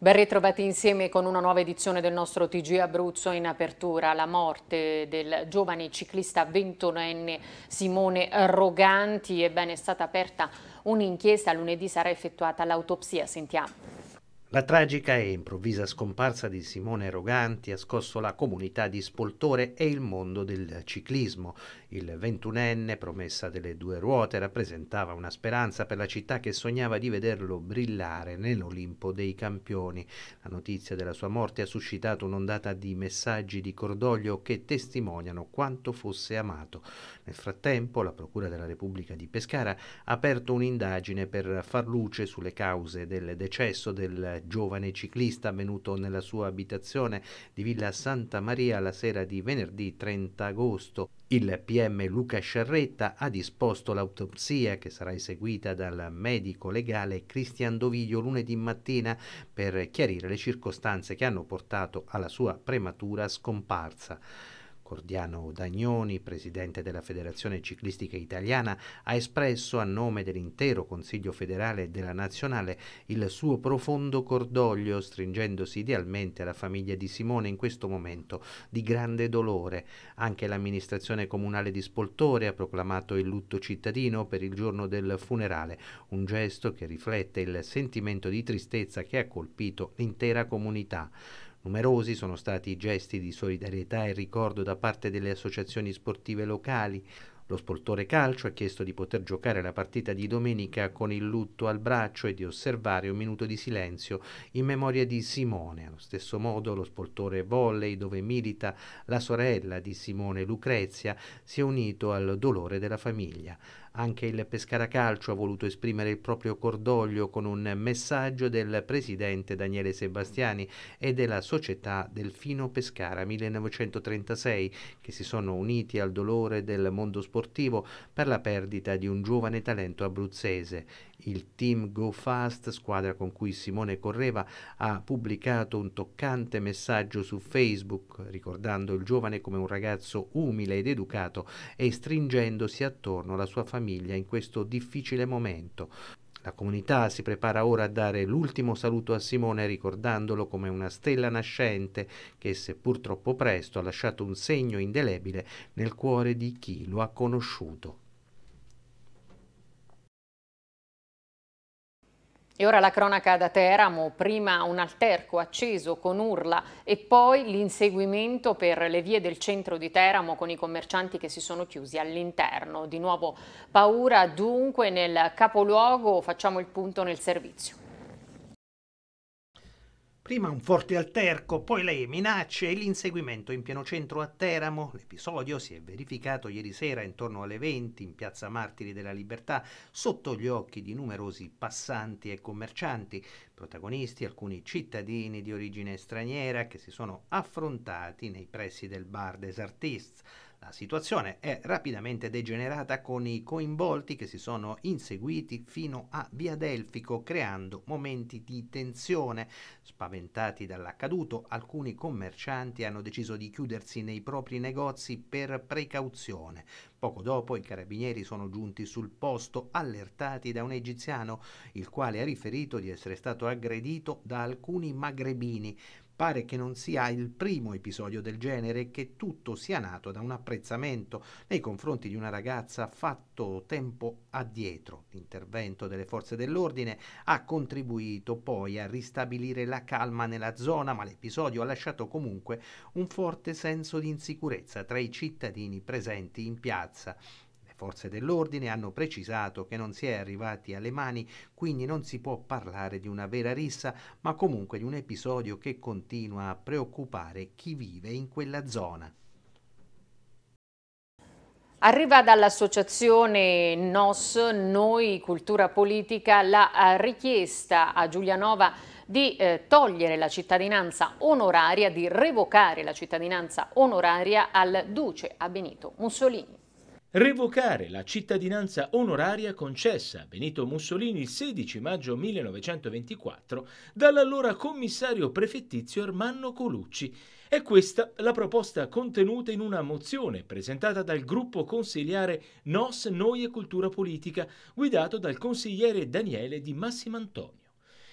Ben ritrovati insieme con una nuova edizione del nostro TG Abruzzo in apertura la morte del giovane ciclista ventunenne Simone Roganti. Ebbene è stata aperta un'inchiesta, lunedì sarà effettuata l'autopsia, sentiamo. La tragica e improvvisa scomparsa di Simone Roganti ha scosso la comunità di Spoltore e il mondo del ciclismo. Il ventunenne, promessa delle due ruote, rappresentava una speranza per la città che sognava di vederlo brillare nell'Olimpo dei campioni. La notizia della sua morte ha suscitato un'ondata di messaggi di cordoglio che testimoniano quanto fosse amato. Nel frattempo, la Procura della Repubblica di Pescara ha aperto un'indagine per far luce sulle cause del decesso del giovane ciclista avvenuto nella sua abitazione di Villa Santa Maria la sera di venerdì 30 agosto. Il PM Luca Sciarretta ha disposto l'autopsia che sarà eseguita dal medico legale Cristian Doviglio lunedì mattina per chiarire le circostanze che hanno portato alla sua prematura scomparsa. Cordiano Dagnoni, presidente della Federazione Ciclistica Italiana, ha espresso a nome dell'intero Consiglio federale e della Nazionale il suo profondo cordoglio, stringendosi idealmente alla famiglia di Simone in questo momento di grande dolore. Anche l'amministrazione comunale di Spoltore ha proclamato il lutto cittadino per il giorno del funerale, un gesto che riflette il sentimento di tristezza che ha colpito l'intera comunità. Numerosi sono stati i gesti di solidarietà e ricordo da parte delle associazioni sportive locali. Lo sportore calcio ha chiesto di poter giocare la partita di domenica con il lutto al braccio e di osservare un minuto di silenzio in memoria di Simone. Allo stesso modo lo sportore volley, dove milita la sorella di Simone Lucrezia, si è unito al dolore della famiglia. Anche il Pescara Calcio ha voluto esprimere il proprio cordoglio con un messaggio del presidente Daniele Sebastiani e della società Delfino Pescara 1936 che si sono uniti al dolore del mondo sportivo per la perdita di un giovane talento abruzzese il team Go Fast, squadra con cui Simone correva, ha pubblicato un toccante messaggio su Facebook ricordando il giovane come un ragazzo umile ed educato e stringendosi attorno alla sua famiglia in questo difficile momento. La comunità si prepara ora a dare l'ultimo saluto a Simone ricordandolo come una stella nascente che, seppur troppo presto, ha lasciato un segno indelebile nel cuore di chi lo ha conosciuto. E ora la cronaca da Teramo, prima un alterco acceso con urla e poi l'inseguimento per le vie del centro di Teramo con i commercianti che si sono chiusi all'interno. Di nuovo paura dunque nel capoluogo, facciamo il punto nel servizio. Prima un forte alterco, poi le minacce e l'inseguimento in pieno centro a Teramo. L'episodio si è verificato ieri sera intorno alle 20 in piazza Martiri della Libertà, sotto gli occhi di numerosi passanti e commercianti, protagonisti alcuni cittadini di origine straniera che si sono affrontati nei pressi del bar des Artistes. La situazione è rapidamente degenerata con i coinvolti che si sono inseguiti fino a Via Delfico creando momenti di tensione. Spaventati dall'accaduto, alcuni commercianti hanno deciso di chiudersi nei propri negozi per precauzione. Poco dopo i carabinieri sono giunti sul posto allertati da un egiziano, il quale ha riferito di essere stato aggredito da alcuni magrebini. Pare che non sia il primo episodio del genere e che tutto sia nato da un apprezzamento nei confronti di una ragazza fatto tempo addietro. L'intervento delle forze dell'ordine ha contribuito poi a ristabilire la calma nella zona, ma l'episodio ha lasciato comunque un forte senso di insicurezza tra i cittadini presenti in piazza. Forze dell'ordine hanno precisato che non si è arrivati alle mani, quindi non si può parlare di una vera rissa, ma comunque di un episodio che continua a preoccupare chi vive in quella zona. Arriva dall'associazione NOS, Noi Cultura Politica, la eh, richiesta a Giulianova di eh, togliere la cittadinanza onoraria, di revocare la cittadinanza onoraria al duce a Benito Mussolini. Revocare la cittadinanza onoraria concessa a Benito Mussolini il 16 maggio 1924 dall'allora commissario prefettizio Ermanno Colucci. È questa la proposta contenuta in una mozione presentata dal gruppo consigliare Nos Noi e Cultura Politica, guidato dal consigliere Daniele di Massimantò.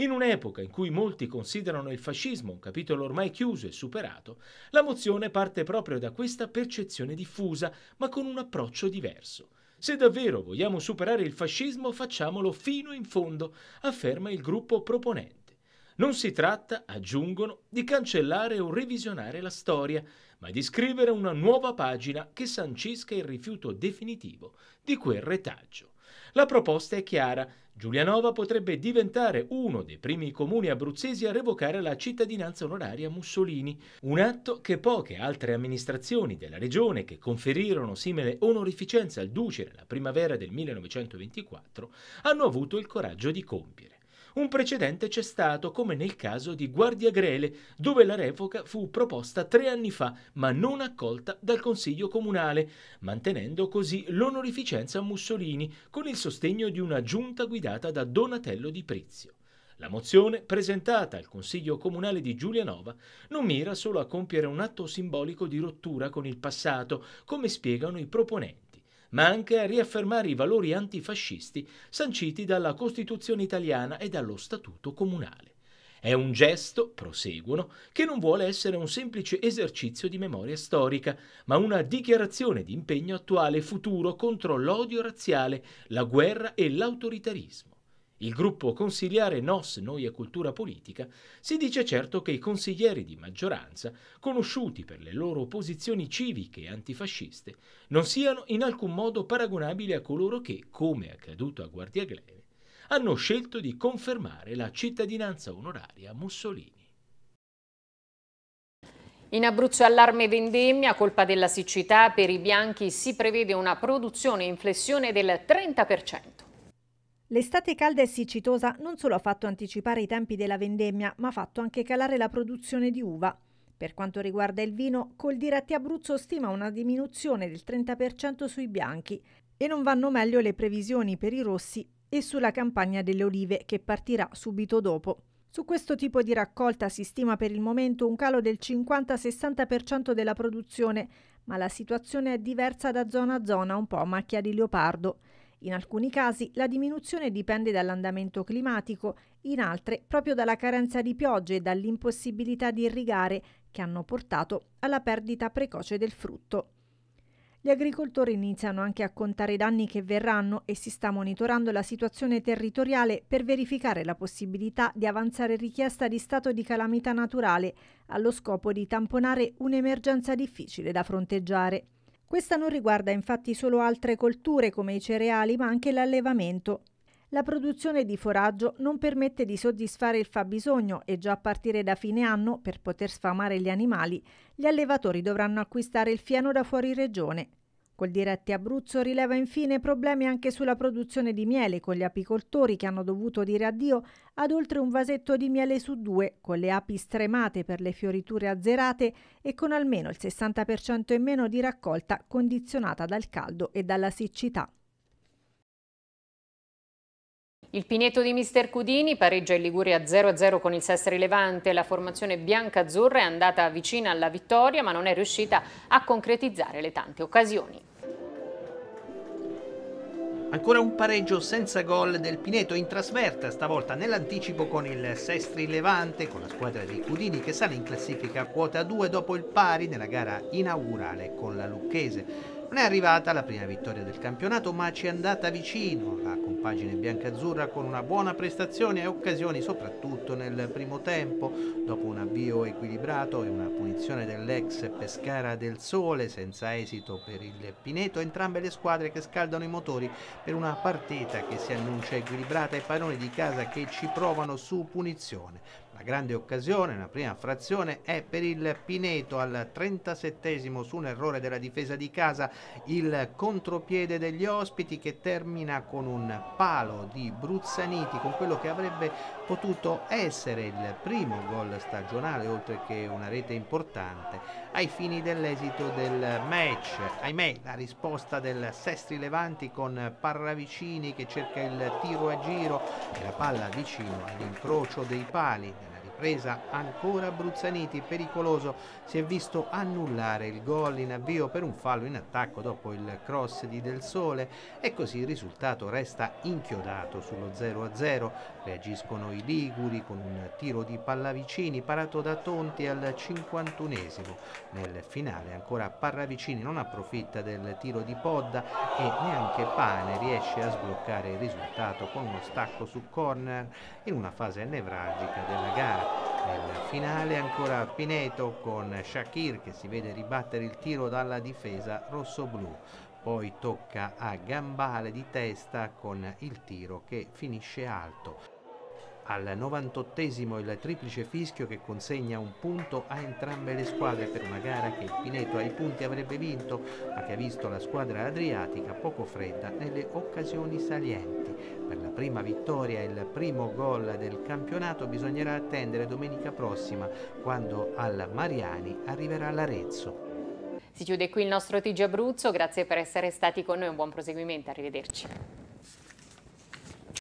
In un'epoca in cui molti considerano il fascismo un capitolo ormai chiuso e superato, la mozione parte proprio da questa percezione diffusa, ma con un approccio diverso. Se davvero vogliamo superare il fascismo, facciamolo fino in fondo, afferma il gruppo proponente. Non si tratta, aggiungono, di cancellare o revisionare la storia, ma di scrivere una nuova pagina che sancisca il rifiuto definitivo di quel retaggio. La proposta è chiara. Giulianova potrebbe diventare uno dei primi comuni abruzzesi a revocare la cittadinanza onoraria a Mussolini, un atto che poche altre amministrazioni della regione che conferirono simile onorificenza al duce nella primavera del 1924 hanno avuto il coraggio di compiere. Un precedente c'è stato, come nel caso di Guardia Grele, dove la revoca fu proposta tre anni fa, ma non accolta dal Consiglio Comunale, mantenendo così l'onorificenza a Mussolini, con il sostegno di una giunta guidata da Donatello di Prizio. La mozione, presentata al Consiglio Comunale di Giulianova, non mira solo a compiere un atto simbolico di rottura con il passato, come spiegano i proponenti ma anche a riaffermare i valori antifascisti sanciti dalla Costituzione italiana e dallo Statuto comunale. È un gesto, proseguono, che non vuole essere un semplice esercizio di memoria storica, ma una dichiarazione di impegno attuale e futuro contro l'odio razziale, la guerra e l'autoritarismo. Il gruppo consigliare NOS Noia Cultura Politica si dice certo che i consiglieri di maggioranza, conosciuti per le loro posizioni civiche e antifasciste, non siano in alcun modo paragonabili a coloro che, come è accaduto a Guardia Glene, hanno scelto di confermare la cittadinanza onoraria a Mussolini. In Abruzzo allarme vendemmia, colpa della siccità, per i bianchi si prevede una produzione in flessione del 30%. L'estate calda e siccitosa non solo ha fatto anticipare i tempi della vendemmia, ma ha fatto anche calare la produzione di uva. Per quanto riguarda il vino, col diretti Abruzzo stima una diminuzione del 30% sui bianchi e non vanno meglio le previsioni per i rossi e sulla campagna delle olive che partirà subito dopo. Su questo tipo di raccolta si stima per il momento un calo del 50-60% della produzione, ma la situazione è diversa da zona a zona, un po' a macchia di leopardo. In alcuni casi la diminuzione dipende dall'andamento climatico, in altre proprio dalla carenza di piogge e dall'impossibilità di irrigare che hanno portato alla perdita precoce del frutto. Gli agricoltori iniziano anche a contare i danni che verranno e si sta monitorando la situazione territoriale per verificare la possibilità di avanzare richiesta di stato di calamità naturale allo scopo di tamponare un'emergenza difficile da fronteggiare. Questa non riguarda infatti solo altre colture come i cereali ma anche l'allevamento. La produzione di foraggio non permette di soddisfare il fabbisogno e già a partire da fine anno, per poter sfamare gli animali, gli allevatori dovranno acquistare il fieno da fuori regione. Col diretti Abruzzo rileva infine problemi anche sulla produzione di miele con gli apicoltori che hanno dovuto dire addio ad oltre un vasetto di miele su due, con le api stremate per le fioriture azzerate e con almeno il 60% in meno di raccolta condizionata dal caldo e dalla siccità. Il Pineto di Mister Cudini pareggia in Liguria 0-0 con il Sestri Levante. La formazione bianca-azzurra è andata vicina alla vittoria ma non è riuscita a concretizzare le tante occasioni. Ancora un pareggio senza gol del Pineto in trasferta, stavolta nell'anticipo con il Sestri Levante, con la squadra di Cudini che sale in classifica a quota 2 dopo il pari nella gara inaugurale con la Lucchese. Non è arrivata la prima vittoria del campionato, ma ci è andata vicino la compagine biancazzurra con una buona prestazione e occasioni soprattutto nel primo tempo. Dopo un avvio equilibrato e una punizione dell'ex Pescara del Sole senza esito per il Pineto, entrambe le squadre che scaldano i motori per una partita che si annuncia equilibrata e padroni di casa che ci provano su punizione. La grande occasione, la prima frazione, è per il Pineto al 37 su un errore della difesa di casa il contropiede degli ospiti che termina con un palo di Bruzzaniti, con quello che avrebbe potuto essere il primo gol stagionale, oltre che una rete importante, ai fini dell'esito del match. Ahimè, la risposta del Sestri Levanti con Parravicini che cerca il tiro a giro e la palla vicino all'incrocio dei pali Resa ancora Bruzzaniti, pericoloso, si è visto annullare il gol in avvio per un fallo in attacco dopo il cross di Del Sole e così il risultato resta inchiodato sullo 0-0. Reagiscono i Liguri con un tiro di Pallavicini parato da Tonti al 51esimo. Nel finale ancora Parravicini non approfitta del tiro di Podda e neanche Pane riesce a sbloccare il risultato con uno stacco su corner in una fase nevralgica della gara finale ancora Pineto con Shakir che si vede ribattere il tiro dalla difesa rossoblu. Poi tocca a Gambale di testa con il tiro che finisce alto. Al 98esimo il triplice fischio che consegna un punto a entrambe le squadre per una gara che il Pineto ai punti avrebbe vinto, ma che ha visto la squadra adriatica poco fredda nelle occasioni salienti. Per la prima vittoria e il primo gol del campionato bisognerà attendere domenica prossima, quando al Mariani arriverà l'Arezzo. Si chiude qui il nostro TG Abruzzo, grazie per essere stati con noi, un buon proseguimento, arrivederci.